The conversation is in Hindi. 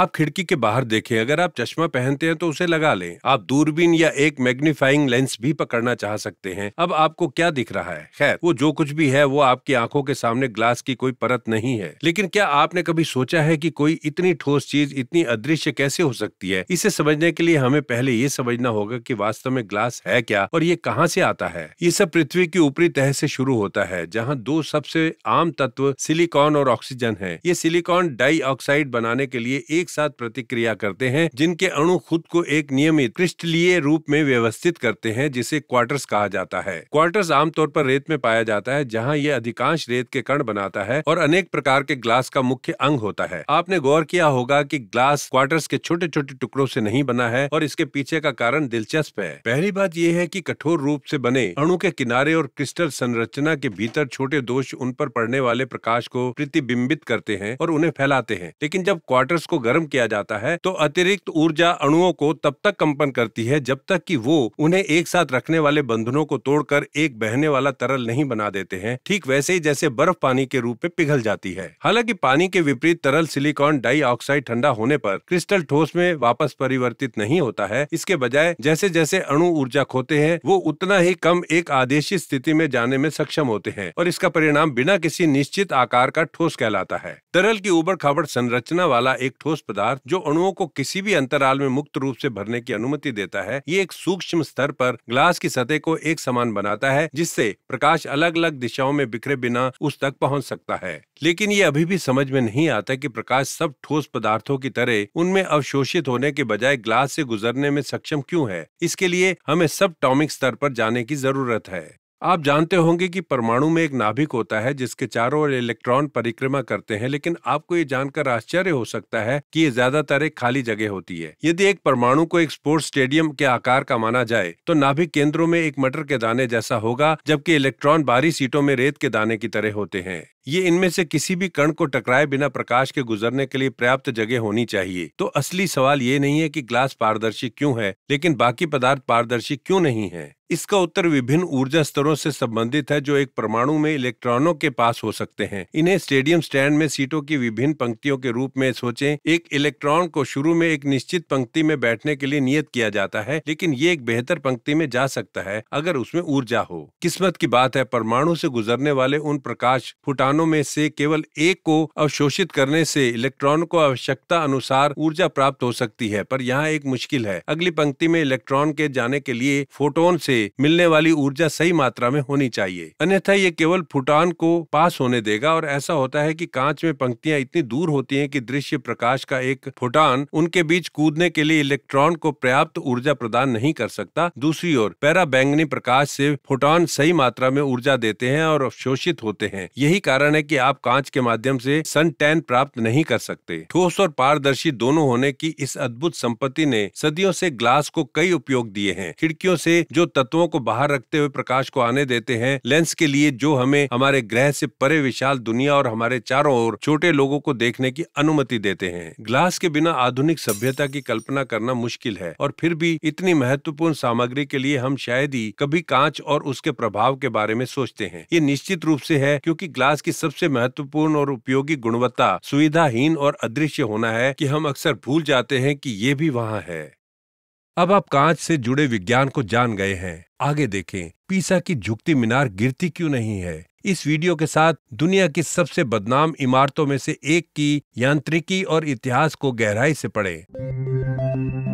आप खिड़की के बाहर देखें अगर आप चश्मा पहनते हैं तो उसे लगा लें आप दूरबीन या एक मैग्नीफाइंग लेंस भी पकड़ना चाह सकते हैं अब आपको क्या दिख रहा है खैर वो जो कुछ भी है वो आपकी आंखों के सामने ग्लास की कोई परत नहीं है लेकिन क्या आपने कभी सोचा है कि कोई इतनी ठोस चीज इतनी अदृश्य कैसे हो सकती है इसे समझने के लिए हमें पहले ये समझना होगा की वास्तव में ग्लास है क्या और ये कहाँ से आता है ये सब पृथ्वी की ऊपरी तह से शुरू होता है जहाँ दो सबसे आम तत्व सिलिकॉन और ऑक्सीजन है ये सिलिकॉन डाइऑक्साइड बनाने के लिए एक साथ प्रतिक्रिया करते हैं जिनके अणु खुद को एक नियमित क्रिस्टलीय रूप में व्यवस्थित करते हैं जिसे क्वार्टर्स कहा जाता है क्वार्टर्स आमतौर पर रेत में पाया जाता है जहाँ ये अधिकांश रेत के कण बनाता है और अनेक प्रकार के ग्लास का मुख्य अंग होता है आपने गौर किया होगा की ग्लास क्वार्टर्स के छोटे छोटे टुकड़ों से नहीं बना है और इसके पीछे का कारण दिलचस्प है पहली बात यह है की कठोर रूप से बने अणु के किनारे और क्रिस्टल संरचना के भीतर छोटे दोष उन पर पड़ने वाले प्रकाश को प्रतिबिंबित करते हैं और उन्हें फैलाते हैं लेकिन जब क्वार्टर्स को गर्म किया जाता है तो अतिरिक्त ऊर्जा अणुओं को तब तक कंपन करती है जब तक कि वो उन्हें एक साथ रखने वाले बंधनों को तोड़कर एक बहने वाला तरल नहीं बना देते हैं ठीक वैसे ही जैसे बर्फ पानी के रूप में पिघल जाती है हालांकि पानी के विपरीत तरल सिलिकॉन डाइऑक्साइड ठंडा होने पर क्रिस्टल ठोस में वापस परिवर्तित नहीं होता है इसके बजाय जैसे जैसे अणु ऊर्जा खोते हैं वो उतना ही कम एक आदेशी स्थिति में जाने में सक्षम होते हैं और इसका परिणाम बिना किसी निश्चित आकार का ठोस कहलाता है तरल की उबड़ खाबड़ संरचना वाला एक ठोस पदार्थ जो अणुओं को किसी भी अंतराल में मुक्त रूप से भरने की अनुमति देता है ये एक सूक्ष्म स्तर पर ग्लास की सतह को एक समान बनाता है जिससे प्रकाश अलग अलग दिशाओं में बिखरे बिना उस तक पहुंच सकता है लेकिन ये अभी भी समझ में नहीं आता कि प्रकाश सब ठोस पदार्थों की तरह उनमें अवशोषित होने के बजाय ग्लास से गुजरने में सक्षम क्यों है इसके लिए हमें सब टॉमिक स्तर पर जाने की जरूरत है आप जानते होंगे कि परमाणु में एक नाभिक होता है जिसके चारों ओर इलेक्ट्रॉन परिक्रमा करते हैं लेकिन आपको ये जानकर आश्चर्य हो सकता है कि ये ज्यादातर एक खाली जगह होती है यदि एक परमाणु को एक स्पोर्ट्स स्टेडियम के आकार का माना जाए तो नाभिक केंद्रों में एक मटर के दाने जैसा होगा जबकि इलेक्ट्रॉन बाहरी सीटों में रेत के दाने की तरह होते हैं ये इनमें से किसी भी कण को टकराए बिना प्रकाश के गुजरने के लिए पर्याप्त जगह होनी चाहिए तो असली सवाल ये नहीं है कि ग्लास पारदर्शी क्यों है लेकिन बाकी पदार्थ पारदर्शी क्यों नहीं है इसका उत्तर विभिन्न ऊर्जा स्तरों से संबंधित है जो एक परमाणु में इलेक्ट्रॉनों के पास हो सकते हैं इन्हें स्टेडियम स्टैंड में सीटों की विभिन्न पंक्तियों के रूप में सोचे एक इलेक्ट्रॉन को शुरू में एक निश्चित पंक्ति में बैठने के लिए नियत किया जाता है लेकिन ये एक बेहतर पंक्ति में जा सकता है अगर उसमें ऊर्जा हो किस्मत की बात है परमाणु से गुजरने वाले उन प्रकाश फुटान इलेक्ट्रॉनों में से केवल एक को अवशोषित करने से इलेक्ट्रॉन को आवश्यकता अनुसार ऊर्जा प्राप्त हो सकती है पर यहाँ एक मुश्किल है अगली पंक्ति में इलेक्ट्रॉन के जाने के लिए फोटोन से मिलने वाली ऊर्जा सही मात्रा में होनी चाहिए अन्यथा ये केवल फुटान को पास होने देगा और ऐसा होता है कि कांच में पंक्तियां इतनी दूर होती हैं कि दृश्य प्रकाश का एक फुटान उनके बीच कूदने के लिए इलेक्ट्रॉन को पर्याप्त ऊर्जा प्रदान नहीं कर सकता दूसरी ओर पैरा बैंगनी प्रकाश से फोटॉन सही मात्रा में ऊर्जा देते हैं और अवशोषित होते हैं यही कारण कारण है कि आप कांच के माध्यम से सन टैन प्राप्त नहीं कर सकते ठोस और पारदर्शी दोनों होने की इस अद्भुत संपत्ति ने सदियों से ग्लास को कई उपयोग दिए हैं खिड़कियों से जो तत्वों को बाहर रखते हुए प्रकाश को आने देते हैं लेंस के लिए जो हमें हमारे ग्रह से परे विशाल दुनिया और हमारे चारों ओर छोटे लोगों को देखने की अनुमति देते हैं ग्लास के बिना आधुनिक सभ्यता की कल्पना करना मुश्किल है और फिर भी इतनी महत्वपूर्ण सामग्री के लिए हम शायद ही कभी कांच और उसके प्रभाव के बारे में सोचते हैं ये निश्चित रूप से है क्योंकि ग्लास की की सबसे महत्वपूर्ण और उपयोगी गुणवत्ता सुविधाहीन और अदृश्य होना है कि हम अक्सर भूल जाते हैं कि ये भी वहां है अब आप कांच से जुड़े विज्ञान को जान गए हैं आगे देखें पीसा की झुकती मीनार गिरती क्यों नहीं है इस वीडियो के साथ दुनिया की सबसे बदनाम इमारतों में से एक की यांत्रिकी और इतिहास को गहराई से पढ़ें।